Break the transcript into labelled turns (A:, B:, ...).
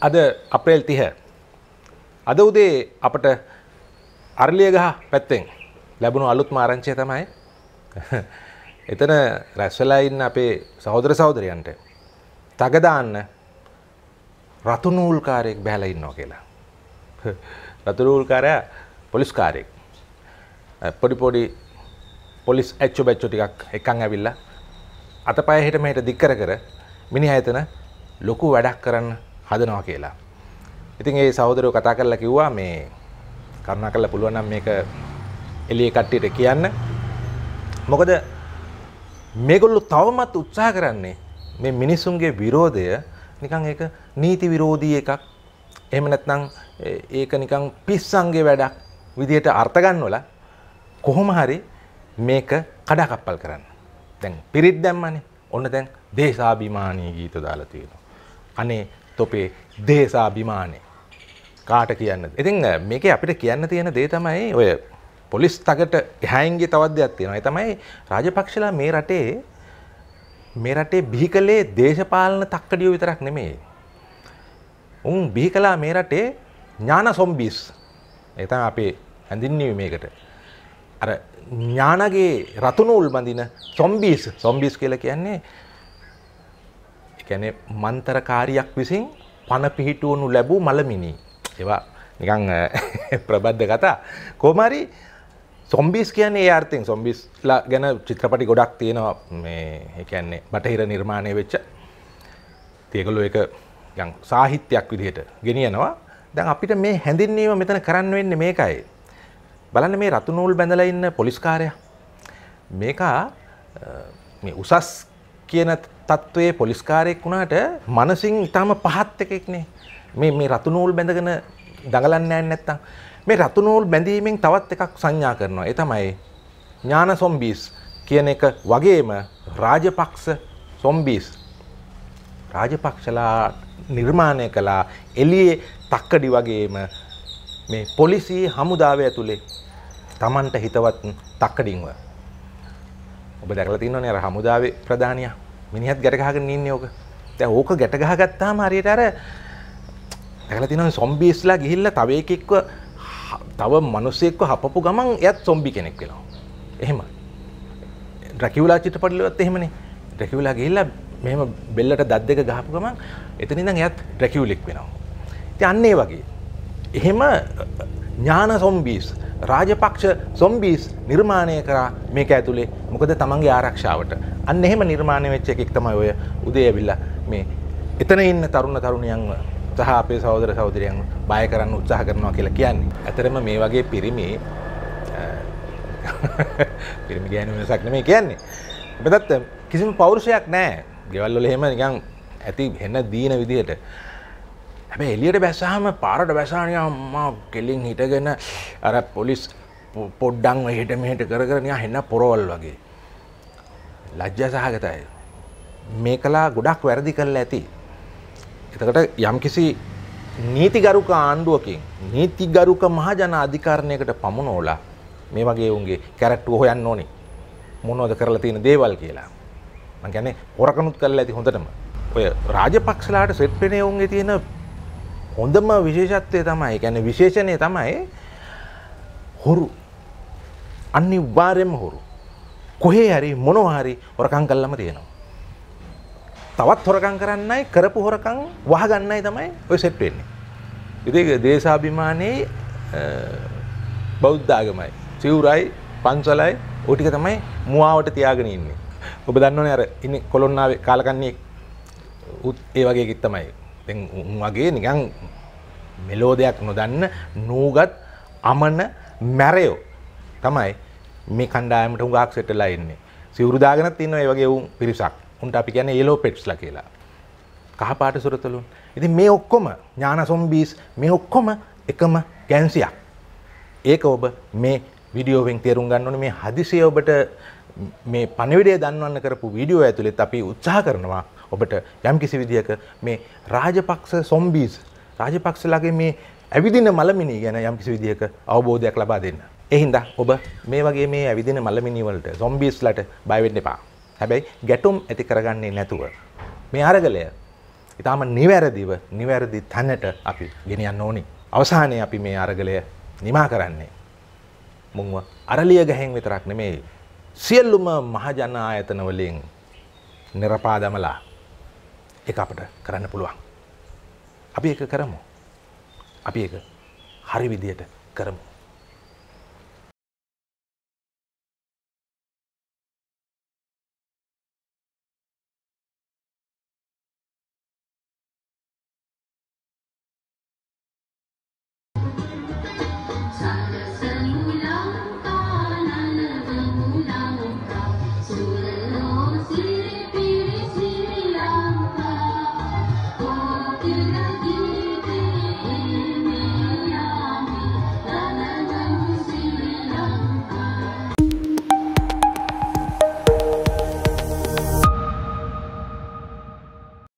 A: අද අප්‍රේල් තිහ අද උදේ අපට අරලියගහ පැත්තෙන් ලැබුණු අලුත් මාරංචය තමයි එතන රැස්වලා ඉන්න අපේ සහෝදර සහෝදරයන්ට තගදාන්න රතුනූල්කාරයෙක් බැහලා ඉන්නවා කියලා රතුනූල්කාරයා පොලිස්කාරයෙක් පොඩි පොඩි පොලිස් ඇච්චු බැච්චු ටිකක් එකන් ඇවිල්ලා අතපය හෙට මෙහෙට දික් කර කර මිනිහා එතන ලොකු වැඩක් කරන්න හදනවා කියලා. ඉතින් ඒ සහෝදරයෝ කතා කරලා කිව්වා මේ කරුණා කරලා පුළුවන් නම් මේක එළියේ කට්ටියට කියන්න. මොකද මේගොල්ලෝ තවමත් උත්සාහ කරන්නේ මේ මිනිසුන්ගේ විරෝධය නිකන් ඒක නීති විරෝධී එකක්. එහෙම නැත්නම් ඒක නිකන් පිස්සන්ගේ වැඩක් විදිහට අර්ථ ගන්නවලා කොහොම හරි මේක කඩාකප්පල් කරන්න. දැන් පිරිත් දැම්මනේ. ඔන්න දැන් දේශාභිමානී ගීත දාලා තියෙනවා. අනේ තොපේ දේශාභිමානය කාට කියන්න ඉතින් මේක අපිට කියන්න තියෙන දේ තමයි ඔය පොලිස් තකට හැයින්ගේ තවද්‍යයක් තියෙනවා තමයි රාජපක්ෂලා මේ රටේ මේ රටේ බිහි කළේ දේශපාලන තක්කඩියෝ විතරක් නෙමේ. උන් බිහි කළා මේ රටේ ඥාන සොම්බිස්. ඒ තමයි අපේ හැඳින්වීම මේකට. අර ඥානගේ රතුණුල් බඳින සොම්බිස් සොම්බිස් කියලා කියන්නේ කැනෙ මන්තරකාරියක් විසින් පණ පිහිටුවනු ලැබූ මළමිනි. ඒවා නිකං ප්‍රබද්ධ කතා. කෝමරි සොම්බිස් කියන්නේ ඒ අර්ථයෙන් සොම්බිස්ලා ගැන චිත්‍රපටි ගොඩක් තියෙනවා මේ ඒ කියන්නේ බටහිර නිර්මාණය වෙච්ච. ඒගොල්ලෝ ඒක නිකන් සාහිත්‍යයක් විදිහට ගෙනියනවා. දැන් අපිට මේ හැඳින්වීම මෙතන කරන්න වෙන්නේ මේකයි. බලන්න මේ රතු නූල් බැඳලා ඉන්න පොලිස්කාරයා. මේකා මේ උසස් කියන තත්ත්වයේ පොලිස්කාරයෙක් වුණාට මනසින් ඉතාම පහත් එකෙක්නේ. මේ මේ රතු නූල් බැඳගෙන දඟලන්නේ නැහැ නැත්තම් මේ රතු නූල් බැඳීමෙන් තවත් එකක් සංඥා කරනවා. ඒ තමයි ඥාන සොම්බීස් කියන එක වගේම රාජපක්ෂ සොම්බීස් රාජපක්ෂලා නිර්මාණය කළා එළියේ තක්කඩි වගේම මේ පොලිසිය හමුදාව ඇතුලේ Tamanට හිතවත් තක්කඩින්ව ඔබ දැකලා තියෙනවනේ අර හමුදාවේ ප්‍රධානියා මිනිහත් ගැට ගහගෙන ඉන්නේ ඕක. දැන් ඕක ගැට ගහගත්තාම හරියට අර දැකලා තියෙනවනේ සොම්බීස්ලා ගිහිල්ලා තව එකෙක්ව තව මිනිස්සෙක්ව හපපු ගමන් එයත් සොම්බි කෙනෙක් වෙනවා. එහෙම. ඩ්‍රැකියුලා චිත්‍රපටවලත් එහෙමනේ. ඩ්‍රැකියුලා ගිහිල්ලා මෙහෙම බෙල්ලට දත් දෙක ගහපු ගමන් එතන ඉඳන් එයත් ඩ්‍රැකියුලෙක් වෙනවා. ඉතින් අන්න ඒ වගේ. එහෙම ඥාන සොම්බීස් රාජපක්ෂ සොම්බීස් නිර්මාණය කරා මේක ඇතුළේ මොකද තමන්ගේ ආරක්ෂාවට අන්න එහෙම නිර්මාණය වෙච්ච එකෙක් තමයි ඔය උදේ ඇවිල්ලා මේ එතන ඉන්න තරුණ තරුණියන්ව සහ අපේ සහෝදර සහෝදරියන් බය කරන්න උත්සාහ කරනවා කියලා කියන්නේ. ඇතරම මේ වගේ පිරිමි පිරිමි ගැන වෙනසක් නෙමෙයි කියන්නේ. මෙතත් කිසිම පෞරුෂයක් නැහැ. ගෙවල් වල එහෙම නිකන් ඇති හෙන දීන විදිහට හැබැ එලියට බැසාහම පාරට බැසානය අම්මා කෙලින් හිටගෙන අර පොලිස් පොඩ්ඩං හට මෙහට කරනයා හෙන්න පොරවල් වගේ. ලජ්ජ සහගතයි. මේ කලා ගොඩක් වැරදි කරලා ඇති. එතකට යම්කිසි නීතිගරුක ආණ්ඩුවකින් නීතිගරුක මහජන අධිකාරණයකට පමුණෝලා මේ වගේ උන්ගේ කැරට්ටුව හොයන්න ඕනි මොනෝද කරලා තියෙන දේවල් කියලා. මං කියන්නේ හොරකනුත් කරලා ඇති හොඳටම. ඔය රාජපක්ෂලාට සෙට් වෙනේ උන්ගේ තියෙන හොඳම විශේෂත්වය තමයි ගැන විශේෂණය තමයි හොරු අනිවාර්යෙන්ම හොරු කොහේ හරි මොනවා හරි හොරකම් කළම තියෙනවා තවත් හොරකම් කරන්නයි කරපු හොරකම් වහගන්නයි තමයි ඔය සෙට් වෙන්නේ ඉතින් දේශාභිමානයේ බෞද්ධ ආගමයි සිවුරයි පන්සලයි ඔය ටික තමයි මුවාවට තියාගෙන ඉන්නේ ඔබ දන්නවනේ අර ඉන්නේ කොලොන්නාවේ කාලකන්ණියෙක් ඒ වගේ එකෙක් තමයි. දැන් උන් වගේ නිකන් මෙලෝ දෙයක් නොදන්න නූගත් අමන මැරයෝ තමයි මේ කණ්ඩායමට හුඟක් සෙටලා එන්නේ සිවරුදාගෙන තින්න ඒ වගේ වුන් පිරිසක් උන්ට අපි කියන්නේ ඒලෝ පෙට්ස්ලා කියලා කහපාට සුරතලුන් ඉතින් මේ ඔක්කොම ඥාන සොම්බීස් මේ ඔක්කොම එකම ගැන්සියක් ඒක ඔබ මේ විඩියෝවෙන් තේරුම් ගන්න ඕනේ මේ හදිසිය ඔබට මේ පණිවිඩය දන්වන්න කරපු වීඩියෝ ඇතුළෙත් අපි උත්සාහ කරනවා ඔබට යම් කිසි විදිහක මේ රාජපක්ෂ සොම්බීස් රාජපක්ෂලාගේ මේ ඇවිදින මළමිනී ගැන යම් කිසි විදිහක අවබෝධයක් ලබා දෙන්න. එහින්දා ඔබ මේ වගේ මේ ඇවිදින මළමිනී වලට සොම්බීස්ලට බය වෙන්න එපා. හැබැයි ගැටුම් ඇති කරගන්නේ නැතුව මේ අරගලය ඊටාම නිවැරදිව නිවැරදි තැනට අපි ගෙනියන්න ඕනි. අවසානයේ අපි මේ අරගලය නිමා කරන්නේ මුංව අරලිය ගැහෙන් විතරක් නෙමෙයි සියල්ලුම මහජන ආයතන වලින් නිර්පාදමලා ඒක අපිට කරන්න පුළුවන්. අපි එක කරමු. අපි එක හරි විදියට කරමු.